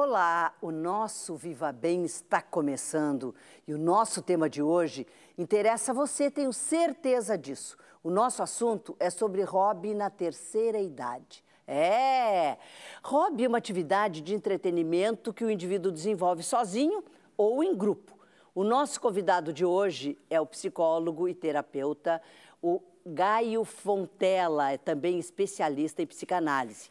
Olá, o nosso Viva Bem está começando e o nosso tema de hoje interessa a você, tenho certeza disso. O nosso assunto é sobre hobby na terceira idade. É! Hobby é uma atividade de entretenimento que o indivíduo desenvolve sozinho ou em grupo. O nosso convidado de hoje é o psicólogo e terapeuta, o Gaio Fontela, é também especialista em psicanálise.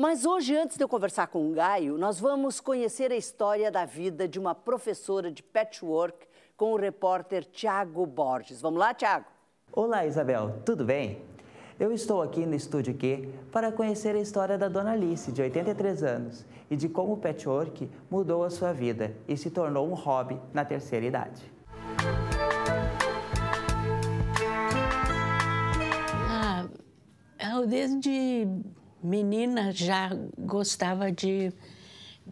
Mas hoje, antes de eu conversar com o Gaio, nós vamos conhecer a história da vida de uma professora de patchwork com o repórter Tiago Borges. Vamos lá, Tiago? Olá, Isabel, tudo bem? Eu estou aqui no Estúdio Q para conhecer a história da Dona Alice, de 83 anos, e de como o patchwork mudou a sua vida e se tornou um hobby na terceira idade. Ah, é desde menina já gostava de,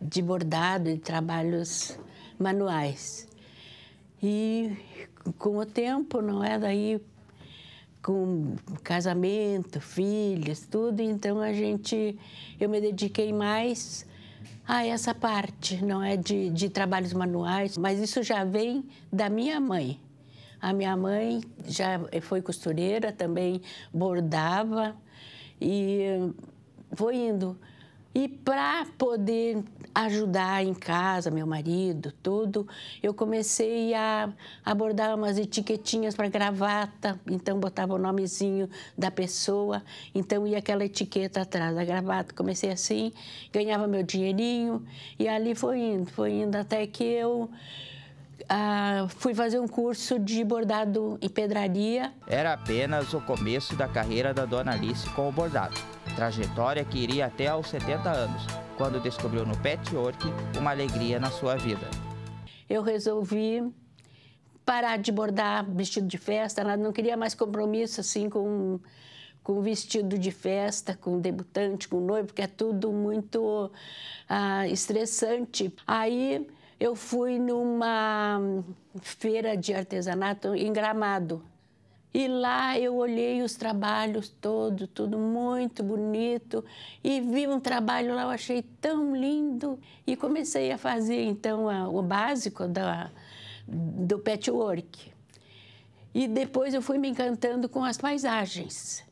de bordado e trabalhos manuais. E com o tempo, não é? Daí, com casamento, filhos, tudo, então a gente, eu me dediquei mais a essa parte, não é? De, de trabalhos manuais, mas isso já vem da minha mãe. A minha mãe já foi costureira, também bordava e vou indo. E para poder ajudar em casa, meu marido, tudo, eu comecei a abordar umas etiquetinhas para gravata, então botava o nomezinho da pessoa, então ia aquela etiqueta atrás da gravata. Comecei assim, ganhava meu dinheirinho e ali foi indo, foi indo até que eu ah, fui fazer um curso de bordado e pedraria. Era apenas o começo da carreira da dona Alice com o bordado, trajetória que iria até aos 70 anos, quando descobriu no patchwork uma alegria na sua vida. Eu resolvi parar de bordar vestido de festa, ela não queria mais compromisso assim com com vestido de festa, com debutante, com noivo, porque é tudo muito ah, estressante. Aí eu fui numa feira de artesanato em Gramado. E lá eu olhei os trabalhos todo, tudo muito bonito. E vi um trabalho lá, eu achei tão lindo. E comecei a fazer, então, a, o básico da, do patchwork. E depois eu fui me encantando com as paisagens.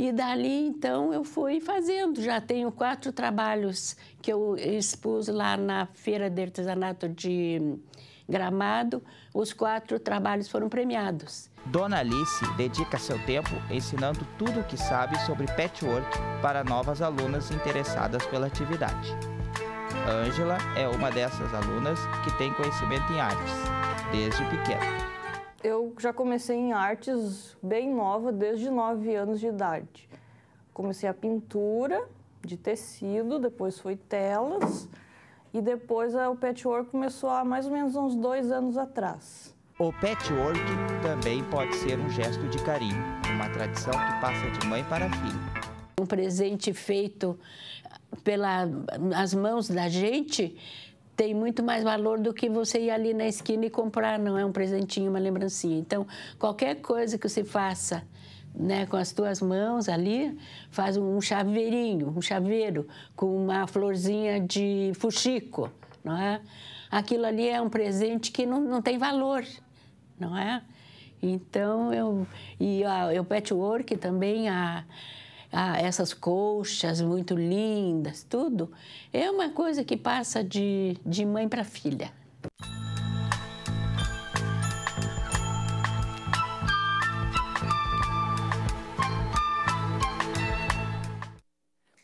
E dali, então, eu fui fazendo. Já tenho quatro trabalhos que eu expus lá na Feira de Artesanato de Gramado. Os quatro trabalhos foram premiados. Dona Alice dedica seu tempo ensinando tudo o que sabe sobre patchwork para novas alunas interessadas pela atividade. Ângela é uma dessas alunas que tem conhecimento em artes, desde pequena eu já comecei em artes bem nova, desde 9 anos de idade. Comecei a pintura de tecido, depois foi telas e depois o patchwork começou há mais ou menos uns dois anos atrás. O patchwork também pode ser um gesto de carinho, uma tradição que passa de mãe para filho. Um presente feito pelas mãos da gente tem muito mais valor do que você ir ali na esquina e comprar, não é um presentinho, uma lembrancinha. Então, qualquer coisa que você faça, né, com as tuas mãos ali, faz um chaveirinho, um chaveiro com uma florzinha de fuxico, não é? Aquilo ali é um presente que não, não tem valor, não é? Então, eu... E a, o patchwork também, a, ah, essas colchas muito lindas, tudo, é uma coisa que passa de, de mãe para filha.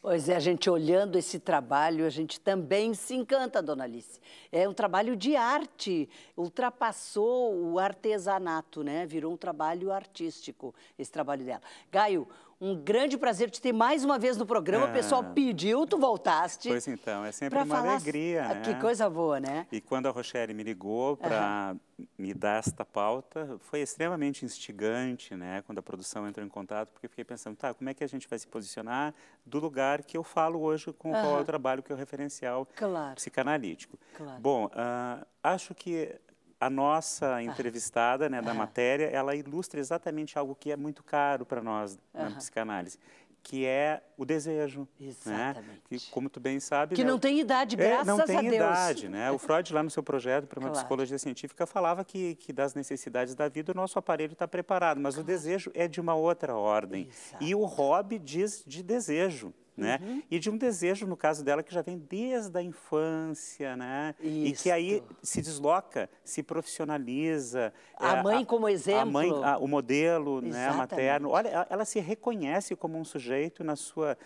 Pois é, a gente olhando esse trabalho, a gente também se encanta, dona Alice. É um trabalho de arte, ultrapassou o artesanato, né? Virou um trabalho artístico esse trabalho dela. Gaio, um grande prazer te ter mais uma vez no programa. É. O pessoal pediu, tu voltaste. Pois então, é sempre uma falar... alegria. Ah, né? Que coisa boa, né? E quando a Rochelle me ligou para uhum. me dar esta pauta, foi extremamente instigante, né? Quando a produção entrou em contato, porque fiquei pensando, tá, como é que a gente vai se posicionar do lugar que eu falo hoje com uhum. qual é o trabalho, que é o referencial claro. psicanalítico. Claro. Bom, uh, acho que a nossa ah. entrevistada né, da uhum. matéria, ela ilustra exatamente algo que é muito caro para nós uhum. na psicanálise, que é o desejo. Exatamente. Né? Que, como tu bem sabe... Que né, não tem idade, é, graças a Deus não tem idade, né? O Freud, lá no seu projeto para uma claro. psicologia científica, falava que, que das necessidades da vida o nosso aparelho está preparado, mas claro. o desejo é de uma outra ordem. Exato. E o hobby diz de desejo né? Uhum. E de um desejo, no caso dela, que já vem desde a infância, né? E que aí se desloca, se profissionaliza. A é, mãe a, como exemplo. A mãe, a, o modelo né, materno. Olha, ela se reconhece como um sujeito na sua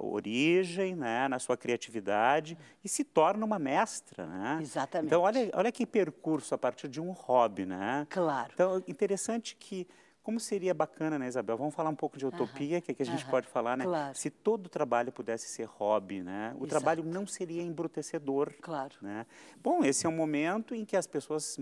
origem, né, na sua criatividade e se torna uma mestra, né? Exatamente. Então olha, olha que percurso a partir de um hobby, né? Claro. Então interessante que como seria bacana, né, Isabel? Vamos falar um pouco de utopia, que, é que a gente pode falar, né? Claro. Se todo o trabalho pudesse ser hobby, né? O Exato. trabalho não seria embrutecedor. Claro. Né? Bom, esse é um momento em que as pessoas,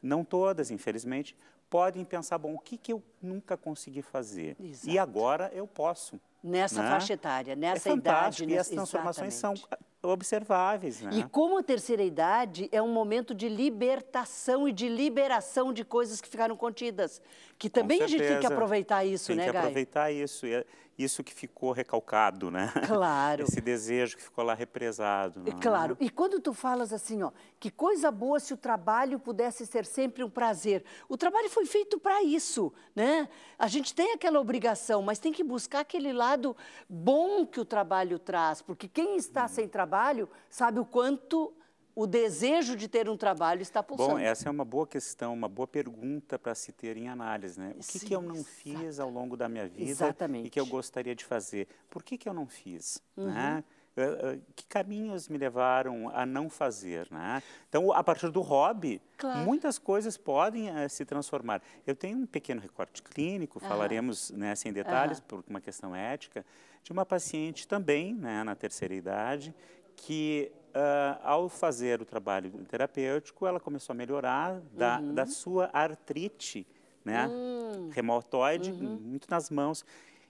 não todas, infelizmente, podem pensar, bom, o que, que eu nunca consegui fazer? Exato. E agora eu posso. Nessa né? faixa etária, é nessa é idade. Nessa... E as transformações exatamente. são observáveis. Né? E como a terceira idade é um momento de libertação e de liberação de coisas que ficaram contidas, que também a gente tem que aproveitar isso, tem né, Gai? Tem que aproveitar isso. E, é isso que ficou recalcado, né? Claro. Esse desejo que ficou lá represado. Não, né? claro. E quando tu falas assim, ó, que coisa boa se o trabalho pudesse ser sempre um prazer. O trabalho foi feito para isso, né? A gente tem aquela obrigação, mas tem que buscar aquele lado bom que o trabalho traz, porque quem está hum. sem trabalho sabe o quanto o desejo de ter um trabalho está pulsando. Bom, essa é uma boa questão, uma boa pergunta para se ter em análise, né? O que, Sim, que eu não fiz ao longo da minha vida exatamente. e que eu gostaria de fazer? Por que, que eu não fiz? Uhum. Né? Eh, eh, que caminhos me levaram a não fazer, né? Então, a partir do hobby, claro. muitas coisas podem uh, se transformar. Eu tenho um pequeno recorte clínico, falaremos né, sem detalhes, por uma questão ética, de uma paciente também, né, na terceira idade, que Uh, ao fazer o trabalho terapêutico, ela começou a melhorar da, uhum. da sua artrite, né? Uhum. uhum. muito nas mãos.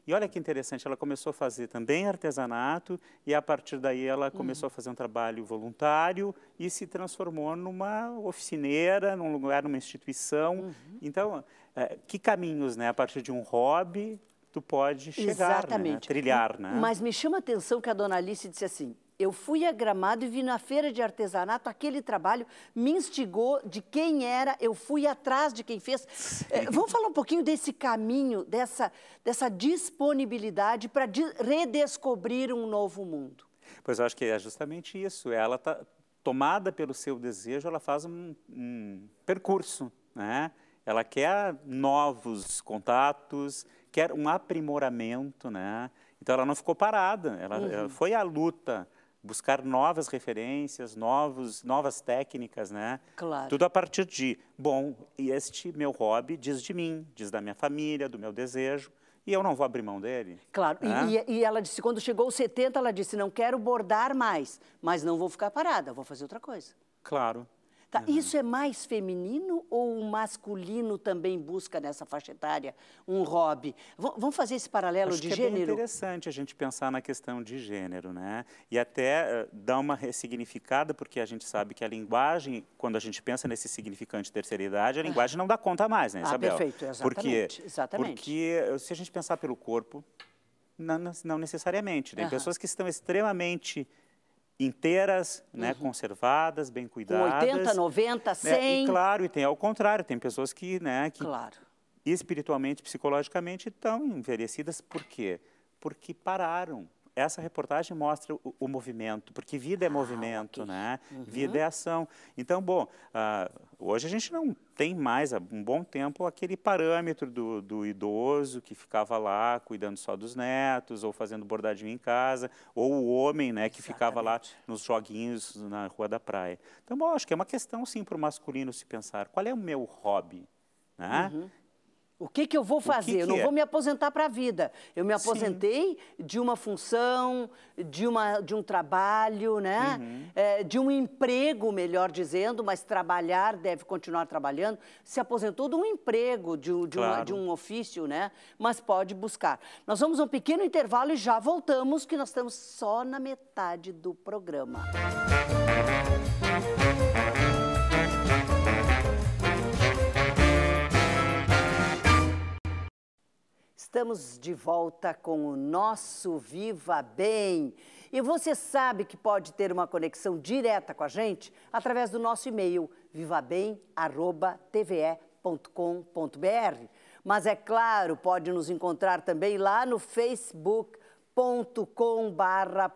E olha que interessante, ela começou a fazer também artesanato e a partir daí ela hum. começou uhum. a fazer um trabalho voluntário e se transformou numa oficineira, num lugar, numa instituição. Uhum. Então, é, que caminhos, né? A partir de um hobby, tu pode chegar, Né? trilhar, né? Mas me chama a atenção que a dona Alice disse assim, eu fui a Gramado e vi na feira de artesanato aquele trabalho, me instigou de quem era, eu fui atrás de quem fez. É, vamos falar um pouquinho desse caminho, dessa, dessa disponibilidade para de, redescobrir um novo mundo. Pois eu acho que é justamente isso. É ela está tomada pelo seu desejo, ela faz um, um percurso, né? Ela quer novos contatos, quer um aprimoramento, né? Então ela não ficou parada, ela, uhum. ela foi à luta buscar novas referências, novos, novas técnicas, né? Claro. Tudo a partir de, bom, este meu hobby diz de mim, diz da minha família, do meu desejo, e eu não vou abrir mão dele. Claro, né? e, e, ela disse, quando chegou os 70, ela disse, não quero bordar mais, mas não vou ficar parada, vou fazer outra coisa. Claro uhum. Isso é mais feminino ou o masculino também busca nessa faixa etária um hobby? V vamos fazer esse paralelo Acho de que é gênero? É interessante a gente pensar na questão de gênero, né? E até uh, dar uma ressignificada, porque a gente sabe que a linguagem, quando a gente pensa nesse significante de terceira idade, a ah. linguagem não dá conta mais, né, ah, Isabel? Ah, perfeito, exatamente. Porque, exatamente. Eh, porque se a gente pensar pelo corpo, não, não necessariamente. Tem né? uhum. pessoas que estão extremamente inteiras, né, uhum. né, conservadas, bem cuidadas. Com 80, 90, 100. Né, e claro, e tem ao contrário, tem pessoas que, né, que claro. espiritualmente, psicologicamente estão envelhecidas por quê? Porque pararam, essa reportagem mostra o, o movimento, porque vida é ah, movimento, okay. né? Uhum. Vida é ação. Então, bom, uh, hoje a gente não tem mais, há um bom tempo, aquele parâmetro do, do, idoso que ficava lá cuidando só dos netos, ou fazendo bordadinho em casa, ou o homem, né, que Exatamente. ficava lá nos joguinhos na rua da praia. Então, bom, acho que é uma questão, sim, para o masculino se pensar, qual é o meu hobby? Né? Uhum. O que, que eu vou fazer? Que que eu não é? vou me aposentar para a vida. Eu me aposentei Sim. de uma função, de, uma, de um trabalho, né? Uhum. É, de um emprego, melhor dizendo, mas trabalhar deve continuar trabalhando. Se aposentou de um emprego, de, de, claro. uma, de um ofício, né? Mas pode buscar. Nós vamos a um pequeno intervalo e já voltamos, que nós estamos só na metade do programa. Música Estamos de volta com o nosso Viva Bem. E você sabe que pode ter uma conexão direta com a gente através do nosso e-mail vivabem@tve.com.br. Mas é claro, pode nos encontrar também lá no facebookcom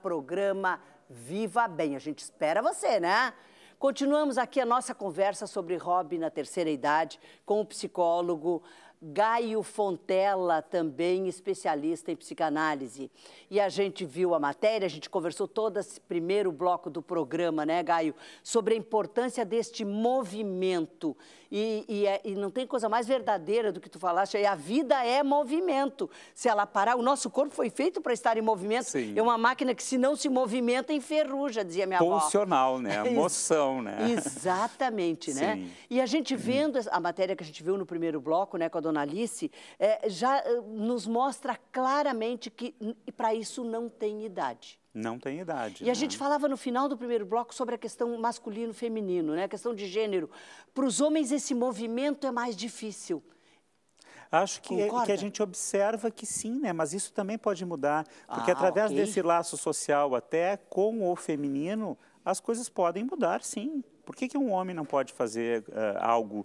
programa Viva Bem. A gente espera você, né? Continuamos aqui a nossa conversa sobre hobby na terceira idade com o psicólogo Gaio Fontela, também especialista em psicanálise. E a gente viu a matéria, a gente conversou todo esse primeiro bloco do programa, né, Gaio, sobre a importância deste movimento. E, e, é, e não tem coisa mais verdadeira do que tu falaste, a vida é movimento. Se ela parar, o nosso corpo foi feito para estar em movimento. Sim. É uma máquina que, se não se movimenta, enferruja, dizia minha Funcional, avó. Funcional, né? A né? Exatamente, né? Sim. E a gente vendo a matéria que a gente viu no primeiro bloco, né, com a dona Alice, é, já eh, nos mostra claramente que para isso não tem idade. Não tem idade. E né? a gente falava no final do primeiro bloco sobre a questão masculino-feminino, né? a questão de gênero. Para os homens, esse movimento é mais difícil. Acho que, é, que, a gente observa que sim, né? Mas isso também pode mudar, porque ah, através okay. desse laço social até com o feminino, as coisas podem mudar, sim. Por que, que um homem não pode fazer uh, algo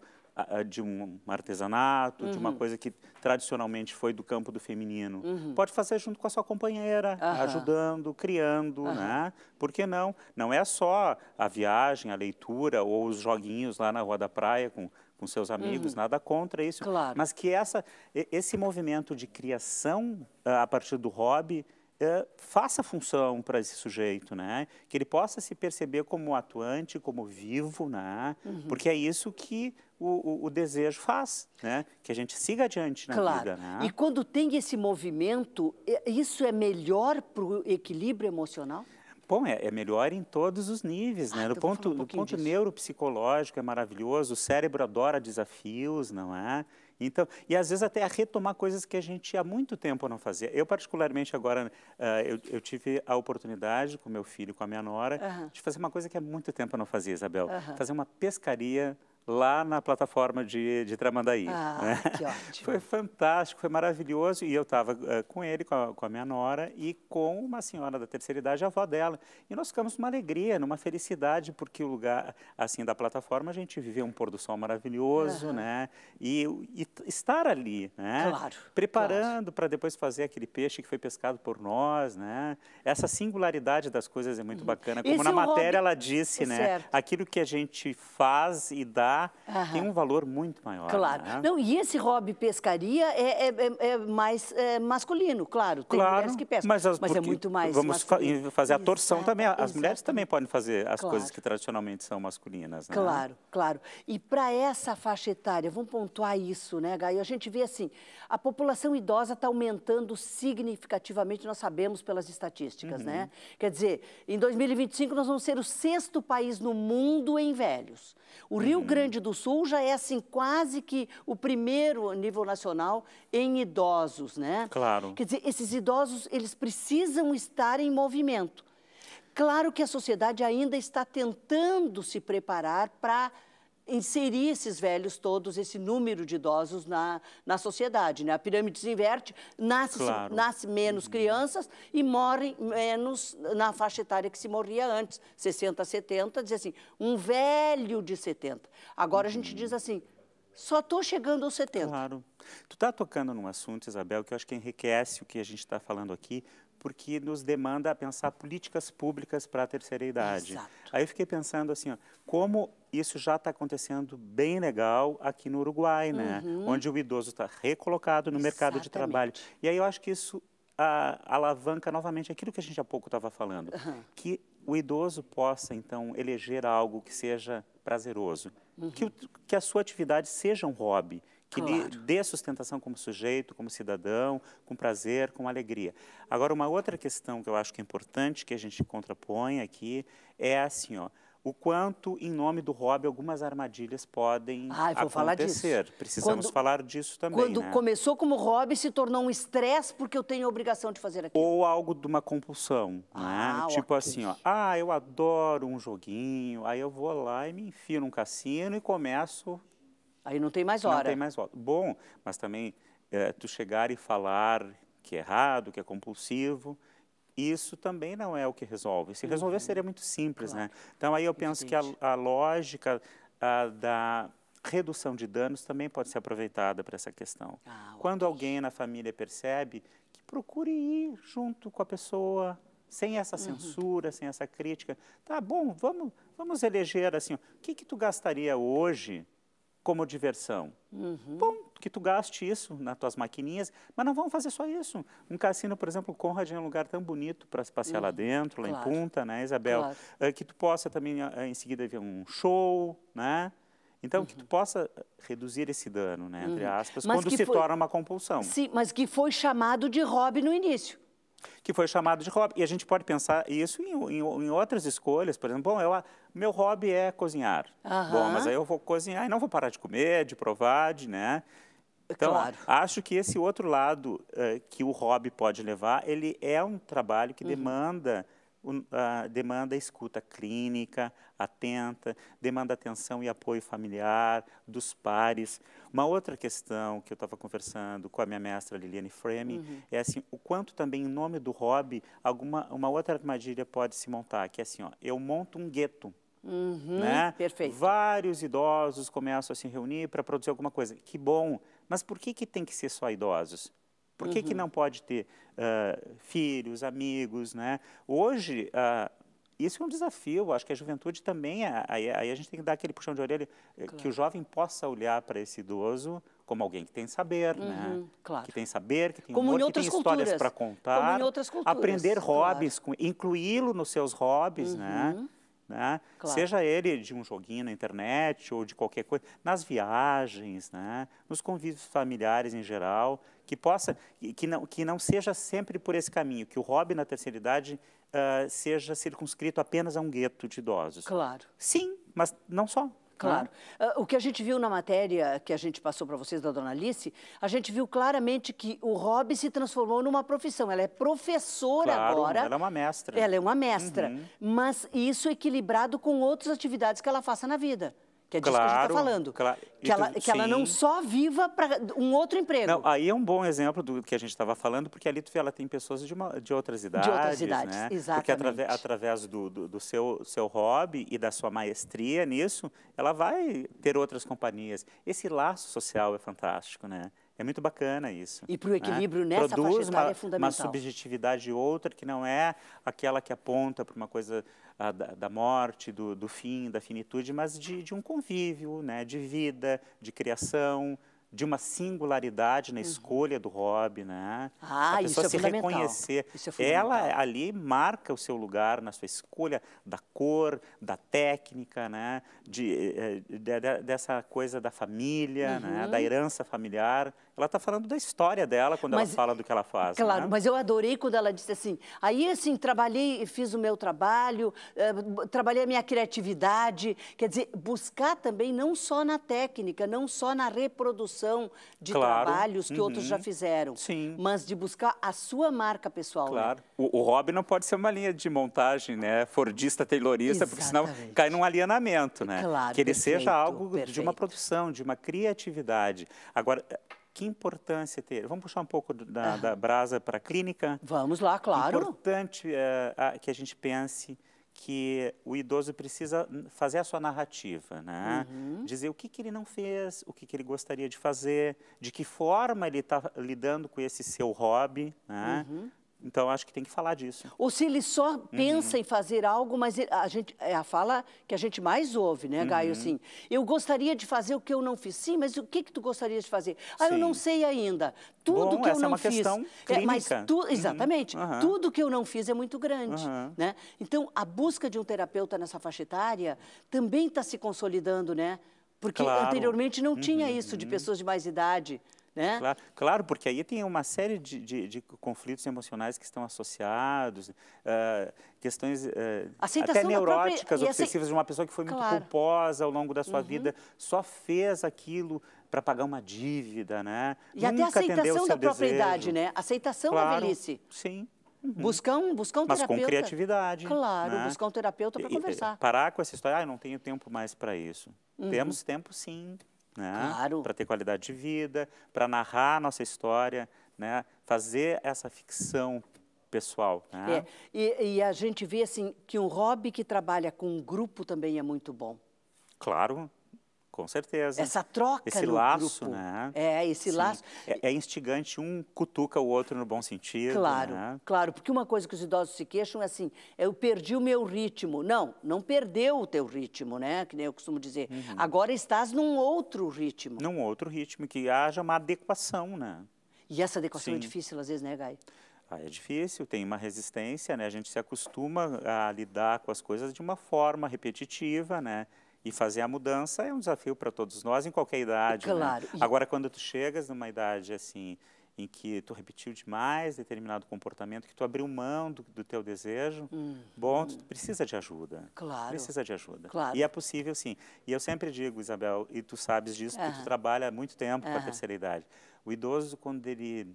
de um artesanato, uhum. de uma uhum. coisa que tradicionalmente foi do campo do feminino. Uhum. Pode fazer junto com a sua companheira, uhum. ajudando, criando, né? Por que não? Não é só a viagem, a leitura ou os joguinhos lá na Rua da Praia com, com seus amigos, uhum. nada contra isso. Claro. Mas que essa, esse movimento de criação ah, a partir do hobby faça função para esse sujeito, né? Que ele possa se perceber como atuante, como vivo, né? Uhum. Porque é isso que o, o, o, desejo faz, né? Que a gente siga adiante na claro. vida, né? E quando tem esse movimento, é, isso é melhor para o equilíbrio emocional? Bom, é, é, melhor em todos os níveis, né? Ah, no então ponto, um no ponto neuropsicológico é maravilhoso, o cérebro adora desafios, não é? Então, e às vezes até a retomar coisas que a gente há muito tempo não fazia. Eu, particularmente, agora, uh, eu, eu, tive a oportunidade com meu filho, com a minha nora, de fazer uma coisa que há muito tempo eu não fazia, Isabel. Fazer uma pescaria lá na plataforma de, de Tramandaí. Ah, né? que ótimo. Foi fantástico, foi maravilhoso. E eu estava uh, eh, com ele, com a, com a, minha nora e com uma senhora da terceira idade, a avó dela. E nós ficamos numa alegria, numa felicidade, porque o lugar, assim, da plataforma, a gente viveu um pôr do sol maravilhoso, uhum. né? E, e, estar ali, né? Claro. Preparando claro. para depois fazer aquele peixe que foi pescado por nós, né? Essa singularidade das coisas é muito uhum. bacana. Como Esse na é matéria hobby... ela disse, é né? Certo. Aquilo que a gente faz e dá tem um valor muito maior. Claro. Né? Não, e esse hobby pescaria é, é, é, é mais é masculino, claro. Tem claro, mulheres que pescam, mas, as, mas é muito mais Vamos fa fazer a torção Exato, tá, também. Tá, as mulheres também podem fazer as claro. coisas que tradicionalmente são masculinas. Né? Claro, claro. E para essa faixa etária, vamos pontuar isso, né, Gaio? A gente vê assim, a população idosa está aumentando significativamente, nós sabemos pelas estatísticas, né? uhum. né? Quer dizer, em 2025 nós vamos ser o sexto país no mundo em velhos. O Rio uhum. Grande do Sul já é assim quase que o primeiro nível nacional em idosos, né? Claro. Quer dizer, esses idosos, eles precisam estar em movimento. Claro que a sociedade ainda está tentando se preparar para inserir esses velhos todos, esse número de idosos na, na sociedade. Né? A pirâmide se inverte, nasce, claro. nasce menos uhum. crianças e morrem menos na faixa etária que se morria antes, 60, 70, diz assim, um velho de 70. Agora uhum. a gente uhum. diz assim, só estou chegando aos 70. Claro. Tu está tocando num assunto, Isabel, que eu acho que enriquece o que a gente está falando aqui, porque nos demanda a pensar políticas públicas para a terceira idade. Exato. Aí eu fiquei pensando assim, ó, como isso já está acontecendo bem legal aqui no Uruguai, né? uhum. né? Onde o idoso está recolocado no Exatamente. mercado de trabalho. E aí eu acho que isso a, alavanca novamente aquilo que a gente há pouco estava falando, uhum. que o idoso possa, então, eleger algo que seja prazeroso, uhum. que, que a sua atividade seja um hobby, que claro. lhe dê sustentação como sujeito, como cidadão, com prazer, com alegria. Agora, uma outra questão que eu acho que é importante que a gente contrapõe aqui é assim, ó, o quanto, em nome do hobby, algumas armadilhas podem ah, vou acontecer. Falar disso. Precisamos quando, falar disso também. Quando né? começou como hobby, se tornou um estresse porque eu tenho a obrigação de fazer aquilo. Ou algo de uma compulsão. Né? Ah, né? Tipo assim, ó, ah, eu adoro um joguinho, aí eu vou lá e me enfio num cassino e começo Aí não tem mais hora. Não tem mais hora. Bom, mas também é, tu chegar e falar que é errado, que é compulsivo, isso também não é o que resolve. Se resolver uhum. seria muito simples, né? claro. né? Então aí eu penso que a, a lógica a, da redução de danos também pode ser aproveitada para essa questão. Ah, Quando alguém na família percebe que procure ir junto com a pessoa, sem essa uhum. censura, uhum. sem essa crítica. Tá bom, vamos, vamos eleger assim, o que que tu gastaria hoje como diversão. Uhum. Bom, que tu gaste isso nas tuas maquininhas, mas não vamos fazer só isso. Um cassino, por exemplo, Conrad é um lugar tão bonito para se passear uhum. lá dentro, lá em Punta, né, Isabel? Claro. Ah, que tu possa também, ah, em seguida, ver um show, né? Então, uhum. que tu uhum. possa reduzir esse dano, né, entre uhum. aspas, mas quando se foi... torna uma compulsão. Sim, mas que foi chamado de hobby no início que foi chamado de hobby. E a gente pode pensar isso em, em, em outras escolhas, por exemplo, bom, eu, meu hobby é cozinhar. Uhum. Bom, mas aí eu vou cozinhar e não vou parar de comer, de provar, de, né? Então, claro. acho que esse outro lado uh, que o hobby pode levar, ele é um trabalho que uhum. demanda uh, demanda escuta clínica, atenta, demanda atenção e apoio familiar dos pares. Uma outra questão que eu estava conversando com a minha mestra Liliane Frame uhum. é assim, o quanto também em nome do hobby, alguma uma outra armadilha pode se montar, que é assim, ó, eu monto um gueto. Uhum, né? Perfeito. Vários idosos começam a se reunir para produzir alguma coisa. Que bom, mas por que, que tem que ser só idosos? Por que, uhum. que não pode ter uh, filhos, amigos, né? Hoje, uh, isso é um desafio, acho que a juventude também, é, aí, aí, a gente tem que dar aquele puxão de orelha, claro. Eh, que o jovem possa olhar para esse idoso como alguém que tem saber, né? uhum, né? Claro. Que tem saber, que tem como humor, que tem histórias para contar. Culturas, aprender hobbies, claro. incluí-lo nos seus hobbies, né? uhum. né? Né? Claro. Seja ele de um joguinho na internet ou de qualquer coisa, nas viagens, né? Nos convívios familiares em geral, que possa que não que não seja sempre por esse caminho, que o hobby na terceira idade uh, seja circunscrito apenas a um gueto de idosos. Claro. Sim, mas não só. Né? Claro. Uh, o que a gente viu na matéria que a gente passou para vocês da Dona Alice, a gente viu claramente que o hobby se transformou numa profissão. Ela é professora claro, agora. Ela é uma mestra. Ela é uma mestra. Uhum. Mas isso é equilibrado com outras atividades que ela faça na vida. Que é disso claro, que a gente está falando. Claro, que, ela, tu, então, que ela, não só viva para um outro emprego. Não, aí é um bom exemplo do que a gente estava falando, porque ali tu vê, ela tem pessoas de, uma, de outras idades. De outras né? idades, né? exatamente. Porque através do, do, do, seu, seu hobby e da sua maestria nisso, ela vai ter outras companhias. Esse laço social é fantástico, né? É muito bacana isso. E para o né? equilíbrio né? nessa Produz uma, é fundamental. uma subjetividade outra que não é aquela que aponta para uma coisa a, ah, da, da, morte, do, do, fim, da finitude, mas de, de um convívio, né? de vida, de criação, de uma singularidade na uhum. escolha do hobby, né? Ah, a pessoa isso é se reconhecer. Isso é Ela ali marca o seu lugar na sua escolha da cor, da técnica, né? De, eh, eh, de, de dessa coisa da família, uhum. né? da uhum. herança familiar ela está falando da história dela quando mas, ela fala do que ela faz. Claro, né? mas eu adorei quando ela disse assim. Aí, assim, trabalhei, e fiz o meu trabalho, eh, trabalhei a minha criatividade. Quer dizer, buscar também não só na técnica, não só na reprodução de claro. trabalhos que uhum. outros já uhum. fizeram, Sim. mas de buscar a sua marca pessoal. Né? Claro. Né? O, o hobby não pode ser uma linha de montagem, né? Fordista, taylorista, porque senão cai num alienamento, né? Claro. Que ele perfeito, seja algo perfeito. de uma produção, de uma criatividade. Agora que importância ter? Vamos puxar um pouco da, ah. da brasa para a clínica? Vamos lá, claro. Importante eh, que a gente pense que o idoso precisa fazer a sua narrativa, né? Uhum. Dizer o que, que ele não fez, o que, que ele gostaria de fazer, de que forma ele está lidando com esse seu hobby, né? Uhum. Então, acho que tem que falar disso. Ou se ele só uhum. pensa em fazer algo, mas a gente, é a fala que a gente mais ouve, né, Gaio? Uhum. Assim, eu gostaria de fazer o que eu não fiz. Sim, mas o que, que tu gostaria de fazer? Ah, Sim. eu não sei ainda. Tudo Bom, que eu é não é uma fiz. Questão clínica. É, mas tu, uhum. exatamente. Uhum. Tudo que eu não fiz é muito grande. Né? Então, a busca de um terapeuta nessa faixa etária também está se consolidando, né? Porque claro. anteriormente não tinha uhum. isso de pessoas de mais idade né? Claro, claro, porque aí tem uma série de, de, de conflitos emocionais que estão associados, uh, questões uh, até neuróticas, própria... obsessivas, de uma pessoa que foi claro. muito culposa ao longo da sua uhum. vida, só fez aquilo para pagar uma dívida, né? E Nunca até né? aceitação da própria idade, né? Aceitação claro, da velhice. Sim. Uhum. Buscar um, buscar um Mas terapeuta. Mas com criatividade. Claro, né? buscar um terapeuta para conversar. Parar com essa história, ah, eu não tenho tempo mais para isso. Uhum. Temos tempo, sim. Né? Claro. Para ter qualidade de vida, para narrar a nossa história, né? fazer essa ficção pessoal. Né? É. E, e, a gente vê assim que um hobby que trabalha com um grupo também é muito bom. Claro, com certeza. Essa troca Esse laço, grupo. né? É, esse Sim. laço. É, é, instigante, um cutuca o outro no bom sentido. Claro, né? claro. Porque uma coisa que os idosos se queixam é assim, eu perdi o meu ritmo. Não, não perdeu o teu ritmo, né? Que nem eu costumo dizer. Uhum. Agora estás num outro ritmo. Num outro ritmo, que haja uma adequação, né? E essa adequação é Sim. é difícil às vezes, né, Gai? Ah, é difícil, tem uma resistência, né? A gente se acostuma a lidar com as coisas de uma forma repetitiva, né? E fazer a mudança é um desafio para todos nós, em qualquer idade. Né? Claro. Né? Agora, quando tu chegas numa idade assim, em que tu repetiu demais determinado comportamento, que tu abriu mão do, do teu desejo, hum, bom, tu precisa de ajuda. Claro. Precisa de ajuda. Claro. E é possível, sim. E eu sempre digo, Isabel, e tu sabes disso, porque tu é. trabalha há muito tempo com a é. terceira idade. O idoso, quando ele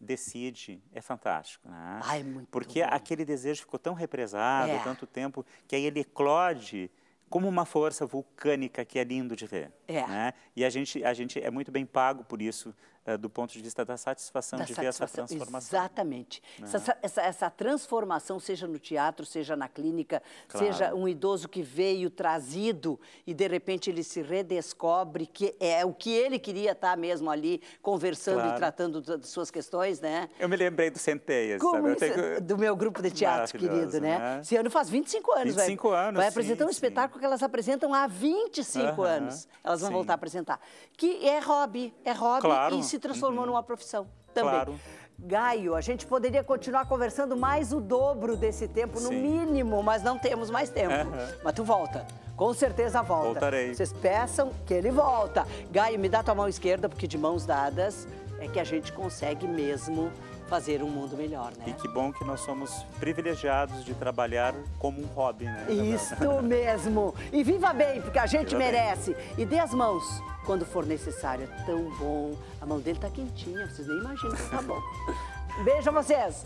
decide é fantástico, né? Ai, muito Porque bom. aquele desejo ficou tão represado, é. tanto tempo, que aí ele eclode como uma força vulcânica que é lindo de ver. É. Né? E a gente, a gente é muito bem pago por isso eh, do ponto de vista da satisfação da de satisfação, ver essa transformação. Exatamente. Uhum. Essa, essa, essa, transformação, seja no teatro, seja na clínica, claro. seja um idoso que veio trazido e de repente ele se redescobre que é o que ele queria estar mesmo ali conversando claro. e tratando das suas questões, né? Eu me lembrei do Centeias, Como tenho... do meu grupo de teatro, querido, né? né? Esse ano faz 25 anos, 25 vai, anos, vai apresentar sim, um espetáculo que elas apresentam há 25 uhum. anos. Elas vão sim. voltar a apresentar. Que é hobby, é hobby claro. e se se transformou uhum. numa profissão também. Claro. Gaio, a gente poderia continuar conversando mais o dobro desse tempo, no mínimo, mas não temos mais tempo. Uhum. Mas tu volta. Com certeza volta. Voltarei. Vocês peçam que ele volta. Gaio, me dá tua mão esquerda, porque de mãos dadas é que a gente consegue mesmo fazer um mundo melhor, né? E que bom que nós somos privilegiados de trabalhar como um hobby, né? Isso mesmo. E viva bem, porque a gente viva merece. Bem. E dê as mãos quando for necessário. É tão bom. A mão dele tá quentinha, vocês nem imaginam tá bom. Beijo a vocês.